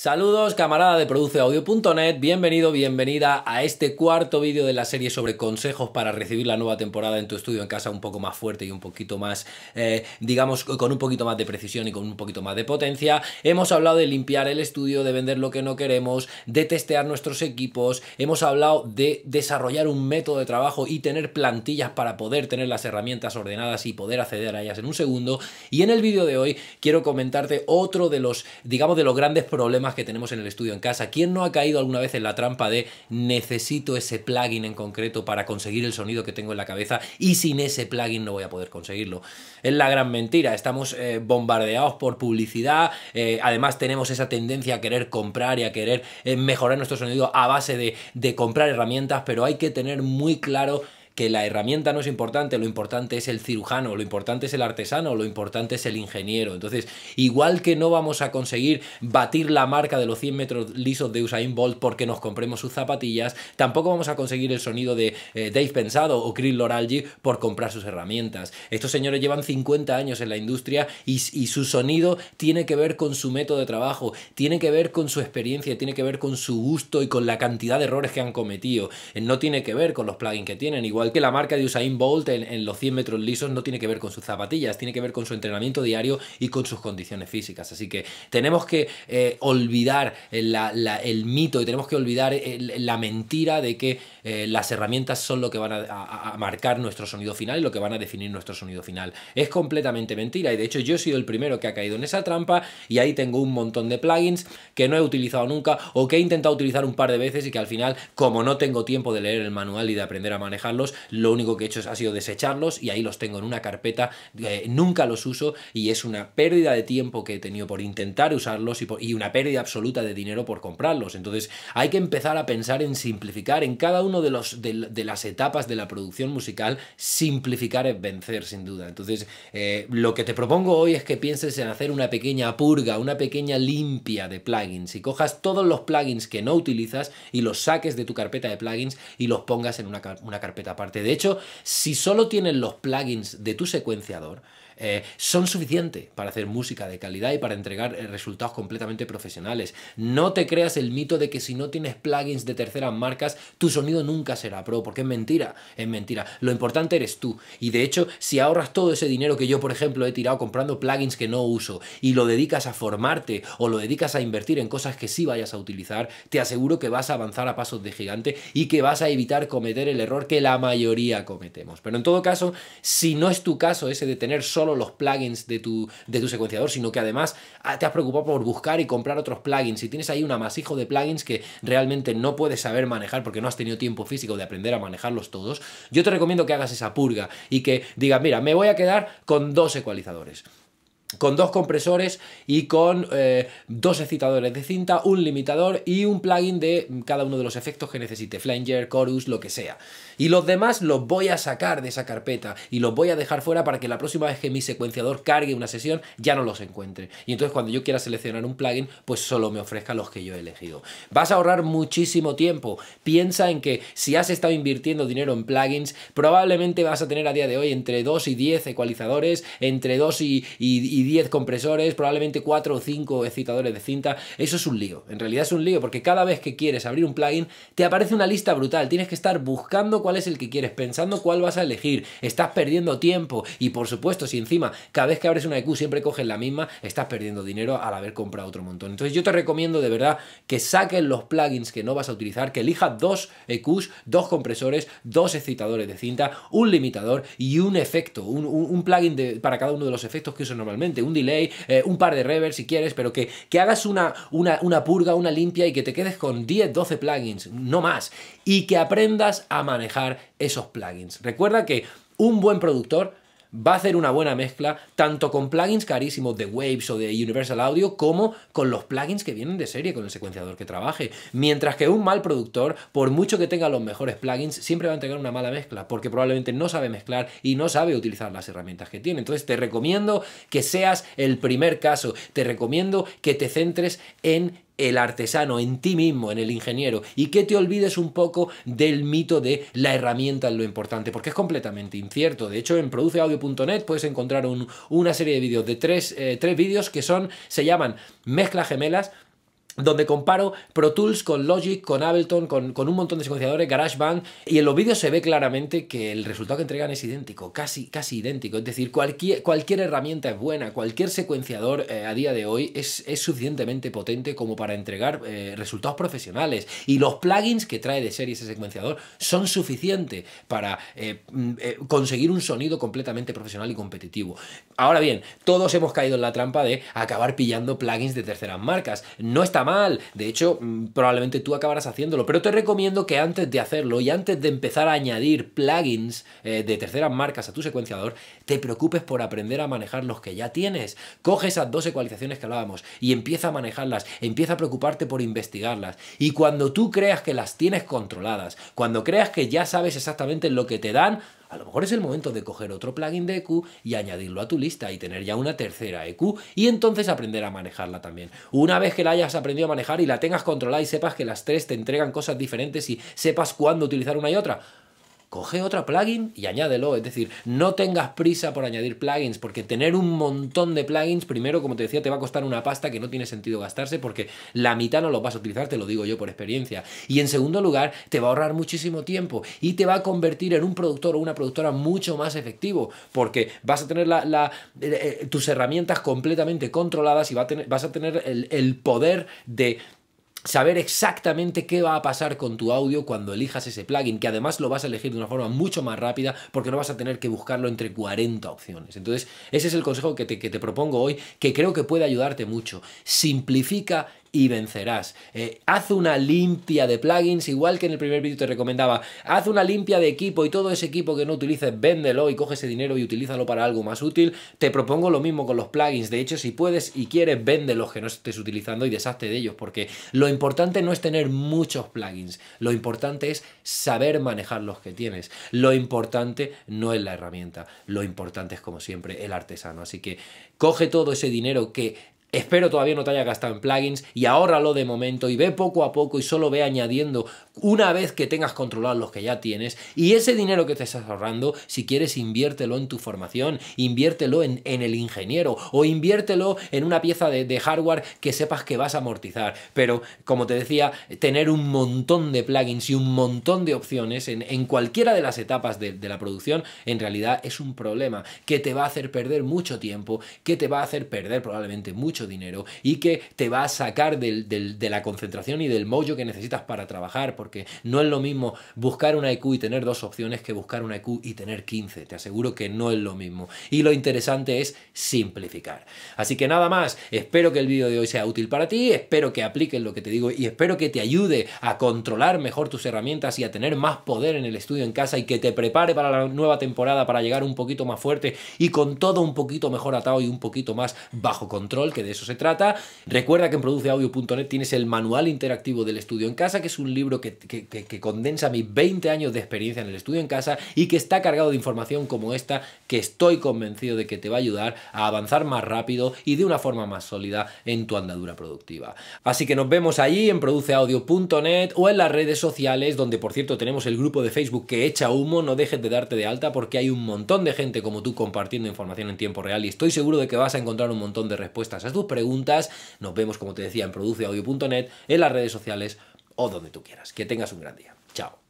Saludos, camarada de produceaudio.net, bienvenido, bienvenida a este cuarto vídeo de la serie sobre consejos para recibir la nueva temporada en tu estudio en casa un poco más fuerte y un poquito más, eh, digamos, con un poquito más de precisión y con un poquito más de potencia. Hemos hablado de limpiar el estudio, de vender lo que no queremos, de testear nuestros equipos, hemos hablado de desarrollar un método de trabajo y tener plantillas para poder tener las herramientas ordenadas y poder acceder a ellas en un segundo. Y en el vídeo de hoy quiero comentarte otro de los, digamos, de los grandes problemas que tenemos en el estudio en casa. ¿Quién no ha caído alguna vez en la trampa de necesito ese plugin en concreto para conseguir el sonido que tengo en la cabeza y sin ese plugin no voy a poder conseguirlo? Es la gran mentira, estamos eh, bombardeados por publicidad, eh, además tenemos esa tendencia a querer comprar y a querer eh, mejorar nuestro sonido a base de comprar herramientas, pero hay que tener muy claro que la herramienta no es importante, lo importante es el cirujano, lo importante es el artesano, lo importante es el ingeniero. Entonces, igual que no vamos a conseguir batir la marca de los 100 metros lisos de Usain Bolt porque nos compremos sus zapatillas, tampoco vamos a conseguir el sonido de eh, Dave Pensado o Chris Loralgi por comprar sus herramientas. Estos señores llevan 50 años en la industria y, y su sonido tiene que ver con su método de trabajo, tiene que ver con su experiencia, tiene que ver con su gusto y con la cantidad de errores que han cometido. No tiene que ver con los plugins que tienen, igual que la marca de Usain Bolt en, los 100 metros lisos no tiene que ver con sus zapatillas, tiene que ver con su entrenamiento diario y con sus condiciones físicas. Así que tenemos que eh, olvidar eh, el mito y tenemos que olvidar eh, la mentira de que las herramientas son lo que van a, marcar nuestro sonido final y lo que van a definir nuestro sonido final. Es completamente mentira y de hecho yo he sido el primero que ha caído en esa trampa y ahí tengo un montón de plugins que no he utilizado nunca o que he intentado utilizar un par de veces y que al final, como no tengo tiempo de leer el manual y de aprender a manejarlos, lo único que he hecho ha sido desecharlos y ahí los tengo en una carpeta, eh, nunca los uso y es una pérdida de tiempo que he tenido por intentar usarlos y, una pérdida absoluta de dinero por comprarlos. Entonces hay que empezar a pensar en simplificar, en cada uno de, los, de, las etapas de la producción musical, simplificar es vencer sin duda. Entonces eh, lo que te propongo hoy es que pienses en hacer una pequeña purga, una pequeña limpia de plugins y cojas todos los plugins que no utilizas y los saques de tu carpeta de plugins y los pongas en una, una carpeta aparte de hecho, si solo tienes los plugins de tu secuenciador, eh, son suficientes para hacer música de calidad y para entregar eh, resultados completamente profesionales. No te creas el mito de que si no tienes plugins de terceras marcas, tu sonido nunca será pro, porque es mentira, es mentira. Lo importante eres tú. Y de hecho, si ahorras todo ese dinero que yo, por ejemplo, he tirado comprando plugins que no uso y lo dedicas a formarte o lo dedicas a invertir en cosas que sí vayas a utilizar, te aseguro que vas a avanzar a pasos de gigante y que vas a evitar cometer el error que la mayoría cometemos. Pero en todo caso, si no es tu caso ese de tener solo los plugins de tu, de tu secuenciador, sino que además ah, te has preocupado por buscar y comprar otros plugins. si tienes ahí un amasijo de plugins que realmente no puedes saber manejar porque no has tenido tiempo físico de aprender a manejarlos todos. Yo te recomiendo que hagas esa purga y que digas, mira, me voy a quedar con dos ecualizadores con dos compresores y con eh, dos excitadores de cinta, un limitador y un plugin de cada uno de los efectos que necesite, flanger, chorus, lo que sea. Y los demás los voy a sacar de esa carpeta y los voy a dejar fuera para que la próxima vez que mi secuenciador cargue una sesión ya no los encuentre. Y entonces cuando yo quiera seleccionar un plugin, pues solo me ofrezca los que yo he elegido. Vas a ahorrar muchísimo tiempo. Piensa en que si has estado invirtiendo dinero en plugins, probablemente vas a tener a día de hoy entre 2 y 10 ecualizadores, entre 2 y y 10 compresores, probablemente 4 o 5 excitadores de cinta. Eso es un lío. En realidad es un lío porque cada vez que quieres abrir un plugin te aparece una lista brutal. Tienes que estar buscando cuál es el que quieres, pensando cuál vas a elegir. Estás perdiendo tiempo y por supuesto si encima cada vez que abres una EQ siempre coges la misma, estás perdiendo dinero al haber comprado otro montón. Entonces yo te recomiendo de verdad que saquen los plugins que no vas a utilizar, que elijas dos EQs, dos compresores, dos excitadores de cinta, un limitador y un efecto, un, plugin de, para cada uno de los efectos que uso normalmente un delay, eh, un par de reverbs si quieres, pero que, hagas una, una, una purga, una limpia y que te quedes con 10, 12 plugins, no más, y que aprendas a manejar esos plugins. Recuerda que un buen productor va a hacer una buena mezcla tanto con plugins carísimos de Waves o de Universal Audio como con los plugins que vienen de serie con el secuenciador que trabaje. Mientras que un mal productor, por mucho que tenga los mejores plugins, siempre va a tener una mala mezcla porque probablemente no sabe mezclar y no sabe utilizar las herramientas que tiene. Entonces te recomiendo que seas el primer caso, te recomiendo que te centres en el artesano, en ti mismo, en el ingeniero, y que te olvides un poco del mito de la herramienta es lo importante, porque es completamente incierto. De hecho, en produceaudio.net puedes encontrar una serie de vídeos, de tres, eh, vídeos que son, se llaman mezcla gemelas, donde comparo Pro Tools con Logic, con Ableton, con, con un montón de secuenciadores, GarageBand, y en los vídeos se ve claramente que el resultado que entregan es idéntico, casi, casi idéntico. Es decir, cualquier, cualquier herramienta es buena, cualquier secuenciador eh, a día de hoy es, suficientemente potente como para entregar eh, resultados profesionales. Y los plugins que trae de serie ese secuenciador son suficientes para eh, mm, conseguir un sonido completamente profesional y competitivo. Ahora bien, todos hemos caído en la trampa de acabar pillando plugins de terceras marcas. No está de hecho, mm, probablemente tú acabarás haciéndolo, pero te recomiendo que antes de hacerlo y antes de empezar a añadir plugins eh, de terceras marcas a tu secuenciador, te preocupes por aprender a manejar los que ya tienes. Coge esas dos ecualizaciones que hablábamos y empieza a manejarlas, empieza a preocuparte por investigarlas. Y cuando tú creas que las tienes controladas, cuando creas que ya sabes exactamente lo que te dan, a lo mejor es el momento de coger otro plugin de EQ y añadirlo a tu lista y tener ya una tercera EQ y entonces aprender a manejarla también. Una vez que la hayas aprendido a manejar y la tengas controlada y sepas que las tres te entregan cosas diferentes y sepas cuándo utilizar una y otra, coge otra plugin y añádelo. Es decir, no tengas prisa por añadir plugins, porque tener un montón de plugins, primero, como te decía, te va a costar una pasta que no tiene sentido gastarse, porque la mitad no lo vas a utilizar, te lo digo yo por experiencia. Y en segundo lugar, te va a ahorrar muchísimo tiempo y te va a convertir en un productor o una productora mucho más efectivo, porque vas a tener la, eh, eh, tus herramientas completamente controladas y vas a tener el poder de saber exactamente qué va a pasar con tu audio cuando elijas ese plugin, que además lo vas a elegir de una forma mucho más rápida porque no vas a tener que buscarlo entre 40 opciones. Entonces, ese es el consejo que te, que te propongo hoy, que creo que puede ayudarte mucho. Simplifica y vencerás. Eh, haz una limpia de plugins, igual que en el primer vídeo te recomendaba. Haz una limpia de equipo y todo ese equipo que no utilices, véndelo y coge ese dinero y utilízalo para algo más útil. Te propongo lo mismo con los plugins. De hecho, si puedes y quieres, véndelos que no estés utilizando y deshazte de ellos, porque lo importante no es tener muchos plugins. Lo importante es saber manejar los que tienes. Lo importante no es la herramienta. Lo importante es, como siempre, el artesano. Así que coge todo ese dinero que Espero todavía no te haya gastado en plugins y ahórralo de momento y ve poco a poco y solo ve añadiendo una vez que tengas controlados los que ya tienes. Y ese dinero que te estás ahorrando, si quieres, inviértelo en tu formación, inviértelo en, el ingeniero o inviértelo en una pieza de, hardware que sepas que vas a amortizar. Pero, como te decía, tener un montón de plugins y un montón de opciones en, cualquiera de las etapas de, de la producción, en realidad es un problema que te va a hacer perder mucho tiempo, que te va a hacer perder probablemente mucho dinero y que te va a sacar de la concentración y del mollo que necesitas para trabajar, porque no es lo mismo buscar una IQ y tener dos opciones que buscar una IQ y tener 15. Te aseguro que no es lo mismo. Y lo interesante es simplificar. Así que nada más, espero que el vídeo de hoy sea útil para ti, espero que apliques lo que te digo y espero que te ayude a controlar mejor tus herramientas y a tener más poder en el estudio en casa y que te prepare para la nueva temporada para llegar un poquito más fuerte y con todo un poquito mejor atado y un poquito más bajo control que eso se trata. Recuerda que en produceaudio.net tienes el manual interactivo del estudio en casa, que es un libro que, condensa mis 20 años de experiencia en el estudio en casa y que está cargado de información como esta, que estoy convencido de que te va a ayudar a avanzar más rápido y de una forma más sólida en tu andadura productiva. Así que nos vemos allí en produceaudio.net o en las redes sociales, donde por cierto tenemos el grupo de Facebook que echa humo, no dejes de darte de alta porque hay un montón de gente como tú compartiendo información en tiempo real y estoy seguro de que vas a encontrar un montón de respuestas a preguntas. Nos vemos, como te decía, en produceaudio.net, en las redes sociales o donde tú quieras. Que tengas un gran día. Chao.